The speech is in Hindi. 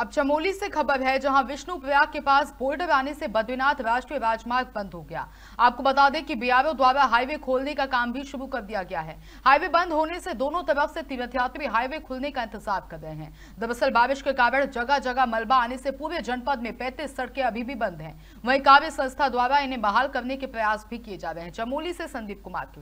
अब चमोली से खबर है जहां विष्णु प्रयाग के पास बोर्डर आने से बद्रीनाथ राष्ट्रीय राजमार्ग बंद हो गया आपको बता दें कि बीआरओ द्वारा हाईवे खोलने का काम भी शुरू कर दिया गया है हाईवे बंद होने से दोनों तरफ से तीर्थयात्री हाईवे खुलने का इंतजार कर रहे हैं दरअसल बारिश के कारण जगह जगह मलबा आने से पूरे जनपद में पैंतीस सड़कें अभी भी बंद है वही काव्य संस्था द्वारा इन्हें बहाल करने के प्रयास भी किए जा रहे हैं चमोली से संदीप कुमार की